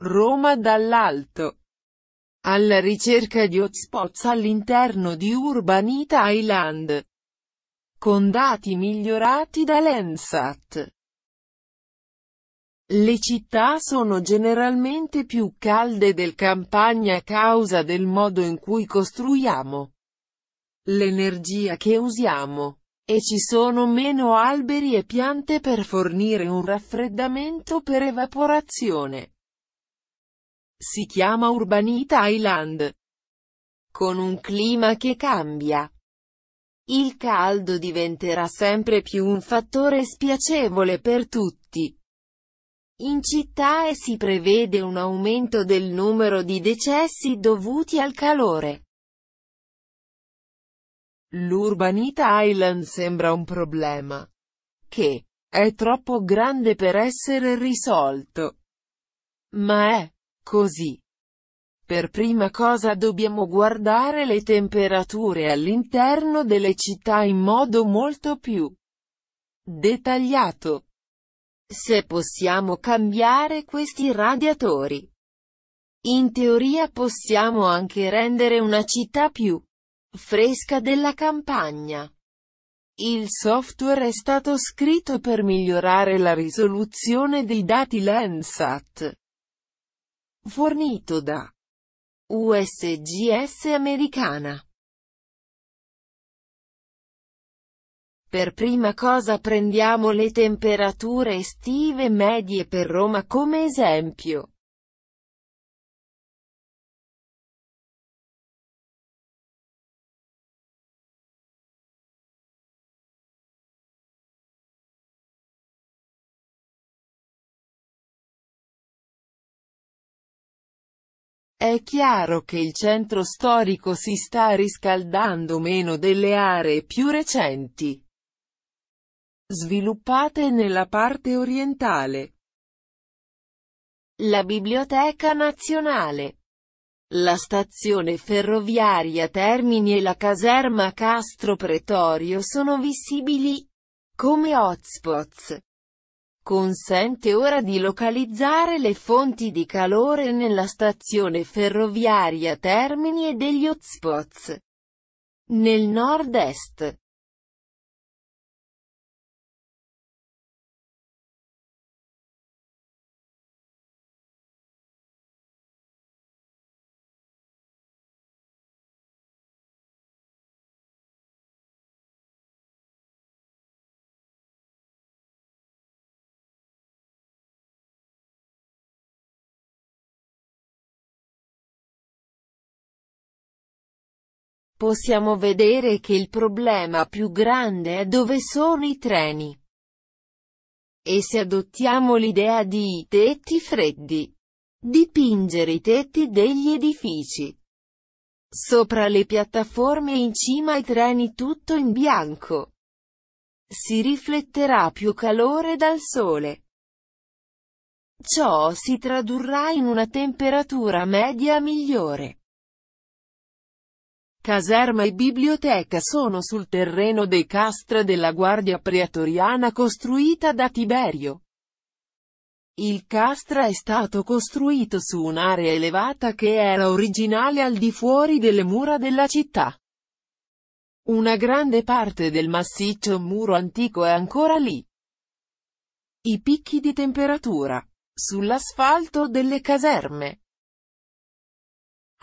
Roma dall'alto. Alla ricerca di hotspots all'interno di Urbanita Island. Con dati migliorati da Lensat. Le città sono generalmente più calde del campagna a causa del modo in cui costruiamo l'energia che usiamo e ci sono meno alberi e piante per fornire un raffreddamento per evaporazione. Si chiama Urbanita Island. Con un clima che cambia. Il caldo diventerà sempre più un fattore spiacevole per tutti. In città e si prevede un aumento del numero di decessi dovuti al calore. L'Urbanita Island sembra un problema. Che è troppo grande per essere risolto. Ma è Così. Per prima cosa dobbiamo guardare le temperature all'interno delle città in modo molto più dettagliato. Se possiamo cambiare questi radiatori. In teoria possiamo anche rendere una città più fresca della campagna. Il software è stato scritto per migliorare la risoluzione dei dati Landsat. Fornito da USGS americana. Per prima cosa prendiamo le temperature estive medie per Roma come esempio. È chiaro che il centro storico si sta riscaldando meno delle aree più recenti sviluppate nella parte orientale. La Biblioteca Nazionale la stazione ferroviaria Termini e la caserma Castro Pretorio sono visibili come hotspots consente ora di localizzare le fonti di calore nella stazione ferroviaria Termini e degli hotspots nel nord-est. possiamo vedere che il problema più grande è dove sono i treni. E se adottiamo l'idea di tetti freddi, dipingere i tetti degli edifici, sopra le piattaforme e in cima ai treni tutto in bianco, si rifletterà più calore dal sole. Ciò si tradurrà in una temperatura media migliore. Caserma e biblioteca sono sul terreno dei castra della Guardia Preatoriana costruita da Tiberio. Il castra è stato costruito su un'area elevata che era originale al di fuori delle mura della città. Una grande parte del massiccio muro antico è ancora lì. I picchi di temperatura. Sull'asfalto delle caserme.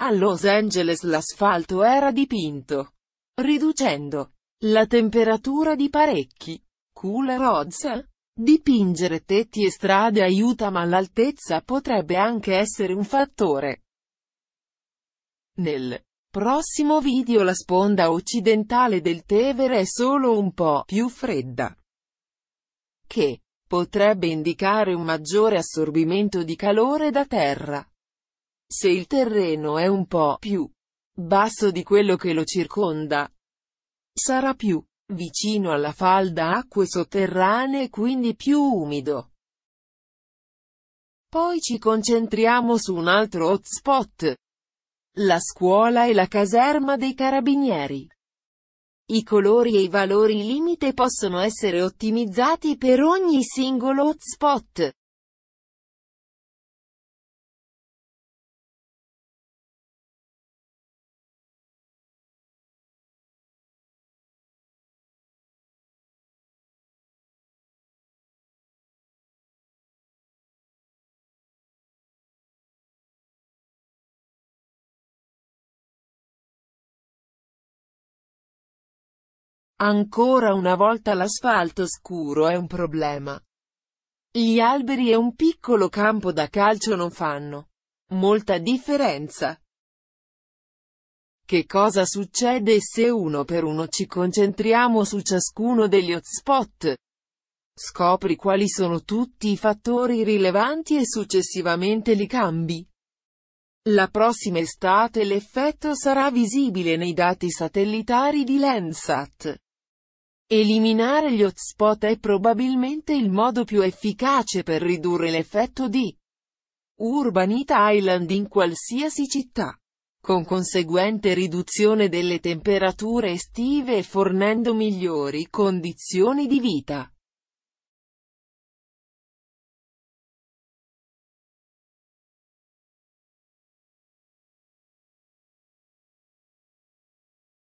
A Los Angeles l'asfalto era dipinto, riducendo la temperatura di parecchi cooler odds. Eh? Dipingere tetti e strade aiuta ma l'altezza potrebbe anche essere un fattore. Nel prossimo video la sponda occidentale del Tevere è solo un po' più fredda, che potrebbe indicare un maggiore assorbimento di calore da terra. Se il terreno è un po' più basso di quello che lo circonda, sarà più vicino alla falda acque sotterranee e quindi più umido. Poi ci concentriamo su un altro hotspot. La scuola e la caserma dei carabinieri. I colori e i valori limite possono essere ottimizzati per ogni singolo hotspot. Ancora una volta l'asfalto scuro è un problema. Gli alberi e un piccolo campo da calcio non fanno molta differenza. Che cosa succede se uno per uno ci concentriamo su ciascuno degli hotspot? Scopri quali sono tutti i fattori rilevanti e successivamente li cambi. La prossima estate l'effetto sarà visibile nei dati satellitari di Landsat. Eliminare gli hotspot è probabilmente il modo più efficace per ridurre l'effetto di Urbanita Island in qualsiasi città, con conseguente riduzione delle temperature estive e fornendo migliori condizioni di vita.